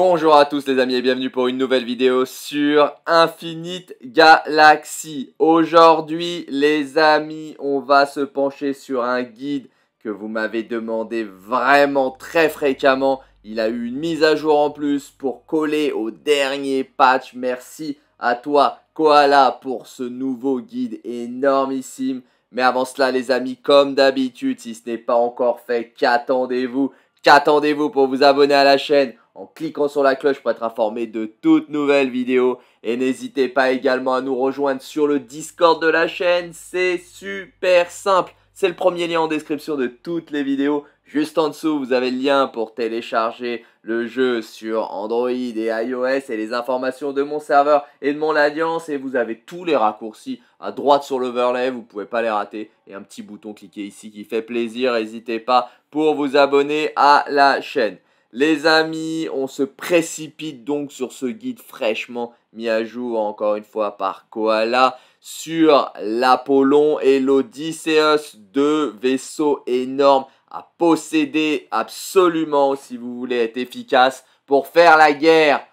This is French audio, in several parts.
Bonjour à tous les amis et bienvenue pour une nouvelle vidéo sur Infinite Galaxy. Aujourd'hui les amis, on va se pencher sur un guide que vous m'avez demandé vraiment très fréquemment. Il a eu une mise à jour en plus pour coller au dernier patch. Merci à toi Koala pour ce nouveau guide énormissime. Mais avant cela les amis, comme d'habitude, si ce n'est pas encore fait, qu'attendez-vous Qu'attendez-vous pour vous abonner à la chaîne en cliquant sur la cloche pour être informé de toutes nouvelles vidéos. Et n'hésitez pas également à nous rejoindre sur le Discord de la chaîne, c'est super simple. C'est le premier lien en description de toutes les vidéos. Juste en dessous, vous avez le lien pour télécharger le jeu sur Android et iOS et les informations de mon serveur et de mon alliance. Et vous avez tous les raccourcis à droite sur l'overlay, vous ne pouvez pas les rater. Et un petit bouton cliquer ici qui fait plaisir, n'hésitez pas pour vous abonner à la chaîne. Les amis, on se précipite donc sur ce guide fraîchement mis à jour encore une fois par Koala sur l'Apollon et l'Odysseus, deux vaisseaux énormes à posséder absolument si vous voulez être efficace pour faire la guerre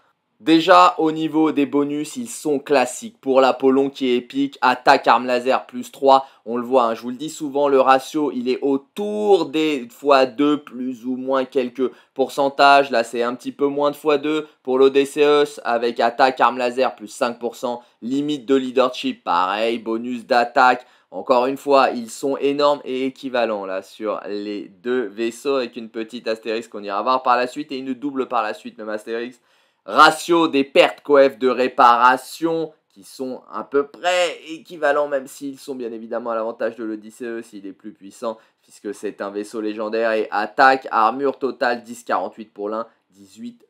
Déjà, au niveau des bonus, ils sont classiques. Pour l'Apollon qui est épique, attaque arme laser plus 3, on le voit, hein. je vous le dis souvent, le ratio, il est autour des x2, plus ou moins quelques pourcentages. Là, c'est un petit peu moins de x2. Pour l'Odysseus, avec attaque arme laser plus 5%, limite de leadership, pareil, bonus d'attaque. Encore une fois, ils sont énormes et équivalents là sur les deux vaisseaux avec une petite astérix qu'on ira voir par la suite et une double par la suite, même astérix ratio des pertes coef de réparation qui sont à peu près équivalents, même s'ils sont bien évidemment à l'avantage de l'Odysseus, s'il est plus puissant, puisque c'est un vaisseau légendaire. Et attaque, armure totale 10,48 pour l'un,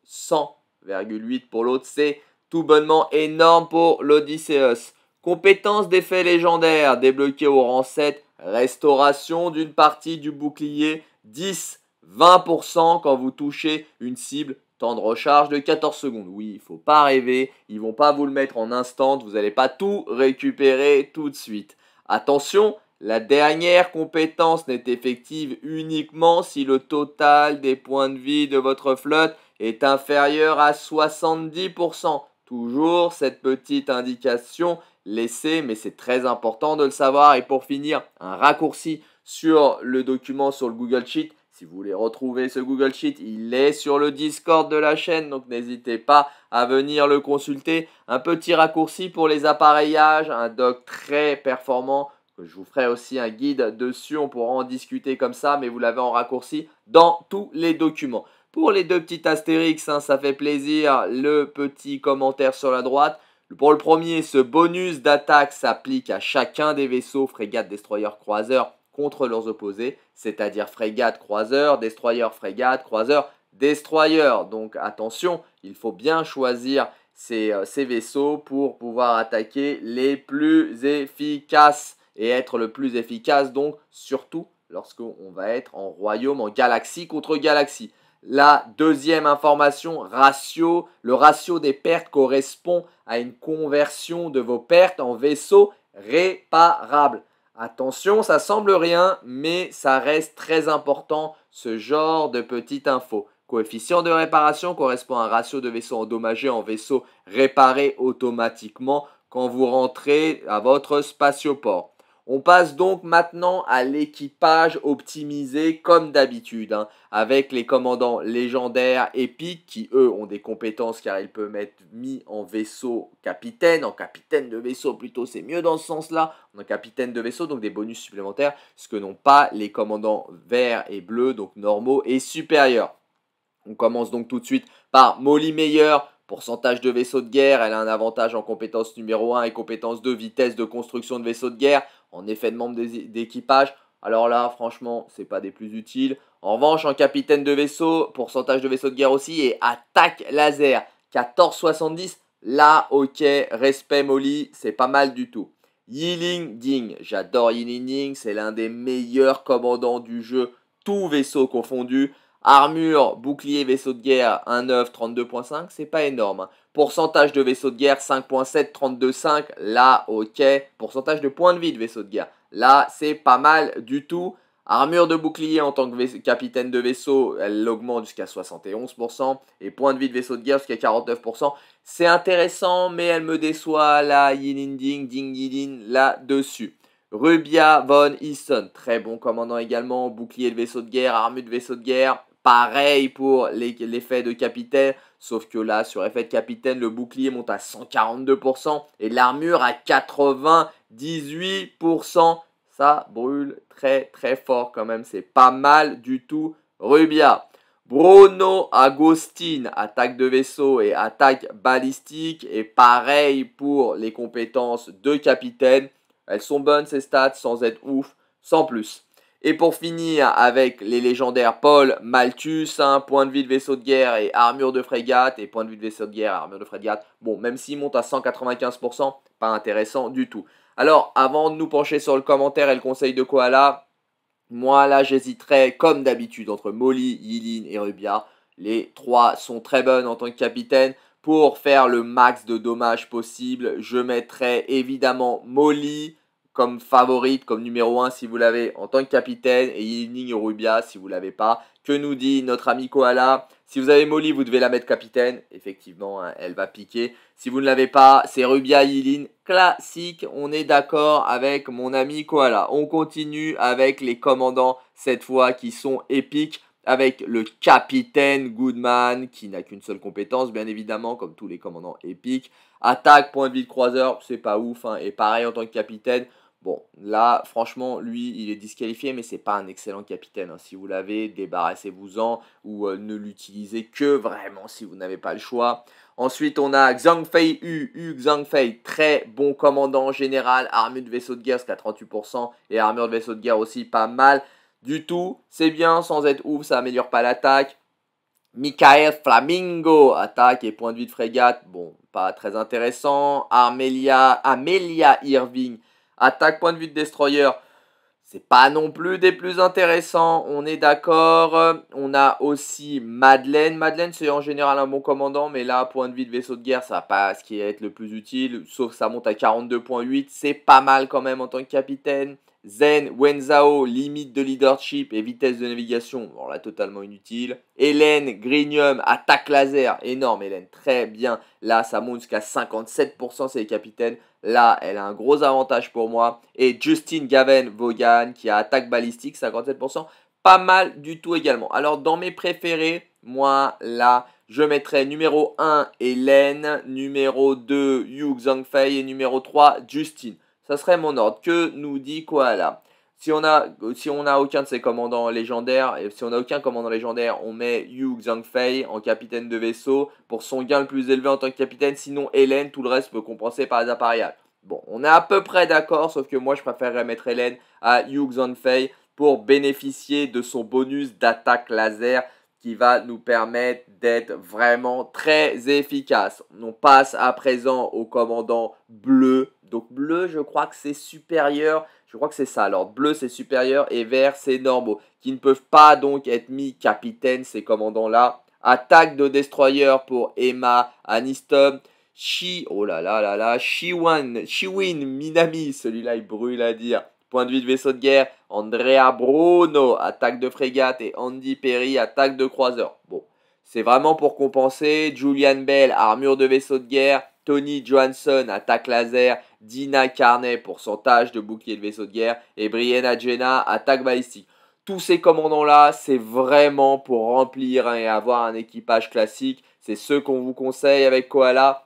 100,8 pour l'autre. C'est tout bonnement énorme pour l'Odysseus. Compétence d'effet légendaire débloquée au rang 7. Restauration d'une partie du bouclier 10-20% quand vous touchez une cible Temps de recharge de 14 secondes. Oui, il faut pas rêver. Ils vont pas vous le mettre en instant. Vous n'allez pas tout récupérer tout de suite. Attention, la dernière compétence n'est effective uniquement si le total des points de vie de votre flotte est inférieur à 70%. Toujours cette petite indication laissée, mais c'est très important de le savoir. Et pour finir, un raccourci sur le document sur le Google Sheet, si vous voulez retrouver ce Google Sheet, il est sur le Discord de la chaîne, donc n'hésitez pas à venir le consulter. Un petit raccourci pour les appareillages, un doc très performant. Je vous ferai aussi un guide dessus, on pourra en discuter comme ça, mais vous l'avez en raccourci dans tous les documents. Pour les deux petits astérix, hein, ça fait plaisir, le petit commentaire sur la droite. Pour le premier, ce bonus d'attaque s'applique à chacun des vaisseaux, frégate, Destroyer Croiseur, contre leurs opposés, c'est-à-dire frégate, croiseur, destroyer, frégate, croiseur, destroyer. Donc attention, il faut bien choisir euh, ces, vaisseaux pour pouvoir attaquer les plus efficaces et être le plus efficace donc surtout lorsqu'on va être en royaume, en galaxie contre galaxie. La deuxième information, ratio, le ratio des pertes correspond à une conversion de vos pertes en vaisseaux réparables. Attention, ça semble rien, mais ça reste très important ce genre de petite info. Coefficient de réparation correspond à un ratio de vaisseaux endommagés en vaisseaux réparés automatiquement quand vous rentrez à votre spatioport. On passe donc maintenant à l'équipage optimisé comme d'habitude, hein, avec les commandants légendaires épiques qui eux ont des compétences car ils peuvent être mis en vaisseau capitaine, en capitaine de vaisseau plutôt, c'est mieux dans ce sens-là, en capitaine de vaisseau, donc des bonus supplémentaires, ce que n'ont pas les commandants verts et bleus, donc normaux et supérieurs. On commence donc tout de suite par Molly Meyer, Pourcentage de vaisseau de guerre, elle a un avantage en compétence numéro 1 et compétence 2, vitesse de construction de vaisseau de guerre, en effet de membre d'équipage. Alors là, franchement, c'est pas des plus utiles. En revanche, en capitaine de vaisseau, pourcentage de vaisseau de guerre aussi et attaque laser 14,70. Là, ok, respect Molly, c'est pas mal du tout. Yiling Ding, j'adore Yiling Ding, c'est l'un des meilleurs commandants du jeu, tout vaisseau confondu. Armure, bouclier, vaisseau de guerre, 1,9, 32,5, c'est pas énorme. Hein. Pourcentage de vaisseau de guerre, 5,7, 32,5, là, ok. Pourcentage de points de vie de vaisseau de guerre, là, c'est pas mal du tout. Armure de bouclier en tant que capitaine de vaisseau, elle augmente jusqu'à 71%. Et points de vie de vaisseau de guerre jusqu'à 49%. C'est intéressant, mais elle me déçoit là, yin ding, ding yin là-dessus. Rubia von Easton, très bon commandant également. Bouclier de vaisseau de guerre, armure de vaisseau de guerre. Pareil pour l'effet de capitaine, sauf que là, sur effet de capitaine, le bouclier monte à 142% et l'armure à 98%. Ça brûle très très fort quand même, c'est pas mal du tout. Rubia. Bruno Agostine, attaque de vaisseau et attaque balistique. Et pareil pour les compétences de capitaine. Elles sont bonnes ces stats sans être ouf, sans plus. Et pour finir avec les légendaires Paul, Malthus, hein, point de vue de vaisseau de guerre et armure de frégate, et point de vue de vaisseau de guerre, armure de frégate, bon, même s'il monte à 195%, pas intéressant du tout. Alors, avant de nous pencher sur le commentaire et le conseil de Koala, moi là j'hésiterais comme d'habitude entre Molly, Yilin et Rubia. Les trois sont très bonnes en tant que capitaine. Pour faire le max de dommages possible, je mettrai évidemment Molly, comme favorite, comme numéro 1 si vous l'avez en tant que capitaine et Yiling Rubia si vous l'avez pas. Que nous dit notre ami Koala Si vous avez Molly, vous devez la mettre capitaine. Effectivement, hein, elle va piquer. Si vous ne l'avez pas, c'est Rubia Yilin classique. On est d'accord avec mon ami Koala. On continue avec les commandants cette fois qui sont épiques avec le capitaine Goodman qui n'a qu'une seule compétence bien évidemment comme tous les commandants épiques. Attaque, point de vie de croiseur, c'est pas ouf hein. et pareil en tant que capitaine, Bon, là, franchement, lui, il est disqualifié, mais c'est pas un excellent capitaine. Hein. Si vous l'avez, débarrassez-vous-en ou euh, ne l'utilisez que vraiment si vous n'avez pas le choix. Ensuite, on a Zhang Fei Yu, Yu Fei, très bon commandant général, armure de vaisseau de guerre, à 38%, et armure de vaisseau de guerre aussi, pas mal du tout. C'est bien, sans être ouf, ça améliore pas l'attaque. Michael Flamingo, attaque et point de vue de frégate, bon, pas très intéressant. Amelia, Amelia Irving, Attaque point de vue de Destroyer. C'est pas non plus des plus intéressants, on est d'accord. On a aussi Madeleine. Madeleine, c'est en général un bon commandant, mais là, point de vue de vaisseau de guerre, ça va pas ce qui va être le plus utile. Sauf que ça monte à 42.8, c'est pas mal quand même en tant que capitaine. Zen, Wenzao, limite de leadership et vitesse de navigation, bon là totalement inutile. Hélène, Grignum, attaque laser, énorme Hélène, très bien. Là ça monte jusqu'à 57%, c'est les capitaines. Là, elle a un gros avantage pour moi. Et Justin Gavin Vaughan qui a attaque balistique, 57%. Pas mal du tout également. Alors, dans mes préférés, moi, là, je mettrai numéro 1 Hélène, numéro 2 Yu Zhangfei et numéro 3 Justin. Ça serait mon ordre. Que nous dit quoi là? Si on a, si on a aucun de ces commandants légendaires, et si on a aucun commandant légendaire, on met Yu Fei en capitaine de vaisseau pour son gain le plus élevé en tant que capitaine. Sinon, Hélène, tout le reste peut compenser par les appareils. Bon, on est à peu près d'accord, sauf que moi je préférerais mettre Hélène à Yu Zhongfei pour bénéficier de son bonus d'attaque laser qui va nous permettre d'être vraiment très efficace. On passe à présent au commandant bleu. Donc bleu, je crois que c'est supérieur je crois que c'est ça. Alors bleu c'est supérieur et vert c'est normaux. Qui ne peuvent pas donc être mis capitaine ces commandants-là. Attaque de destroyer pour Emma Aniston. Chi, oh là là là là, Chiwan, Chiwin Minami, celui-là il brûle à dire. Point de vue de vaisseau de guerre, Andrea Bruno, attaque de frégate et Andy Perry, attaque de croiseur. Bon, c'est vraiment pour compenser. Julian Bell, armure de vaisseau de guerre. Tony Johansson, attaque laser, Dina Carney, pourcentage de bouclier de vaisseau de guerre, et Brianna Jenna, attaque balistique. Tous ces commandants-là, c'est vraiment pour remplir et avoir un équipage classique. C'est ce qu'on vous conseille avec Koala.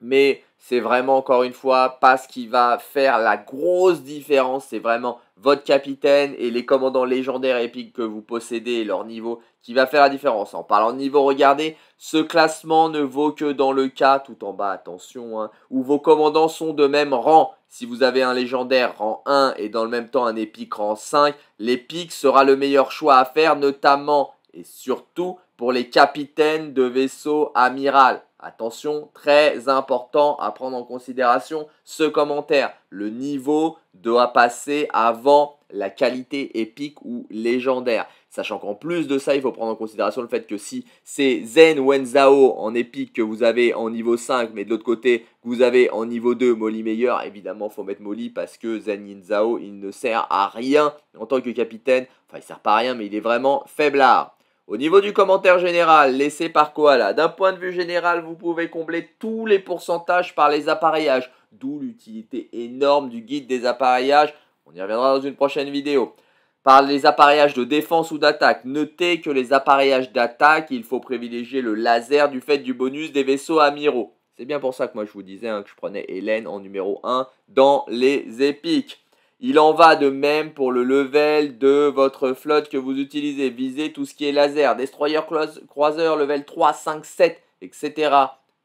Mais c'est vraiment, encore une fois, pas ce qui va faire la grosse différence. C'est vraiment votre capitaine et les commandants légendaires épiques que vous possédez et leur niveau qui va faire la différence. En parlant de niveau, regardez, ce classement ne vaut que dans le cas, tout en bas, attention, hein, où vos commandants sont de même rang. Si vous avez un légendaire rang 1 et dans le même temps un épique rang 5, l'épique sera le meilleur choix à faire, notamment et surtout pour les capitaines de vaisseaux amiral. Attention, très important à prendre en considération ce commentaire. Le niveau doit passer avant la qualité épique ou légendaire. Sachant qu'en plus de ça, il faut prendre en considération le fait que si c'est Zen Wenzao en épique que vous avez en niveau 5, mais de l'autre côté, vous avez en niveau 2 Molly meilleur, évidemment, faut mettre Molly parce que Zen Yinzao, il ne sert à rien en tant que capitaine. Enfin, il ne sert pas à rien, mais il est vraiment faiblard. Au niveau du commentaire général, laissé par Koala, d'un point de vue général, vous pouvez combler tous les pourcentages par les appareillages, d'où l'utilité énorme du guide des appareillages, on y reviendra dans une prochaine vidéo. Par les appareillages de défense ou d'attaque, notez que les appareillages d'attaque, il faut privilégier le laser du fait du bonus des vaisseaux amiraux. C'est bien pour ça que moi je vous disais hein, que je prenais Hélène en numéro 1 dans les épiques. Il en va de même pour le level de votre flotte que vous utilisez. Visez tout ce qui est laser, destroyer, croiseur, level 3, 5, 7, etc.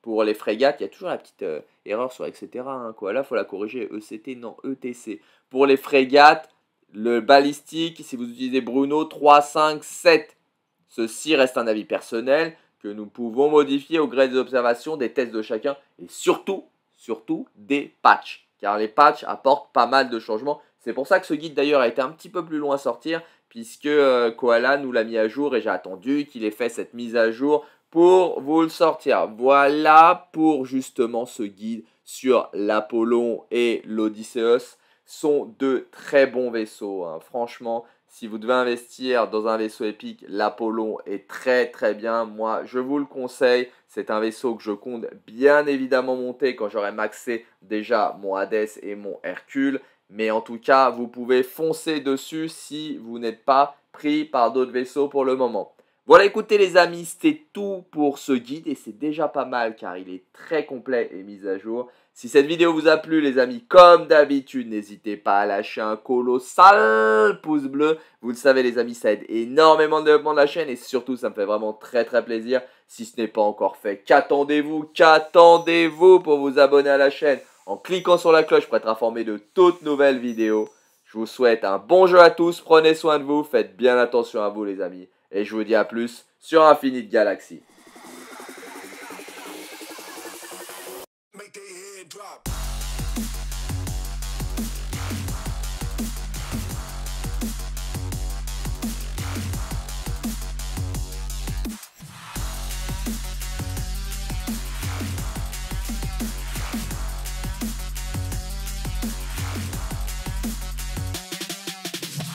Pour les frégates, il y a toujours la petite euh, erreur sur etc. quoi. Là, il faut la corriger. ECT, non, ETC. Pour les frégates, le balistique, si vous utilisez Bruno, 3, 5, 7. Ceci reste un avis personnel que nous pouvons modifier au gré des observations, des tests de chacun et surtout, surtout des patchs car les patchs apportent pas mal de changements. C'est pour ça que ce guide d'ailleurs a été un petit peu plus long à sortir, puisque euh, Koala nous l'a mis à jour et j'ai attendu qu'il ait fait cette mise à jour pour vous le sortir. Voilà pour justement ce guide sur l'Apollon et l'Odysseus sont deux très bons vaisseaux. Hein. Franchement, si vous devez investir dans un vaisseau épique, l'Apollon est très très bien. Moi, je vous le conseille. C'est un vaisseau que je compte bien évidemment monter quand j'aurai maxé déjà mon Hades et mon Hercule. Mais en tout cas, vous pouvez foncer dessus si vous n'êtes pas pris par d'autres vaisseaux pour le moment. Voilà, écoutez les amis, c'était tout pour ce guide et c'est déjà pas mal car il est très complet et mis à jour. Si cette vidéo vous a plu, les amis, comme d'habitude, n'hésitez pas à lâcher un colossal pouce bleu. Vous le savez, les amis, ça aide énormément le développement de la chaîne et surtout, ça me fait vraiment très très plaisir. Si ce n'est pas encore fait, qu'attendez-vous Qu'attendez-vous pour vous abonner à la chaîne en cliquant sur la cloche pour être informé de toutes nouvelles vidéos. Je vous souhaite un bon jeu à tous, prenez soin de vous, faites bien attention à vous les amis, et je vous dis à plus sur Infinite Galaxy.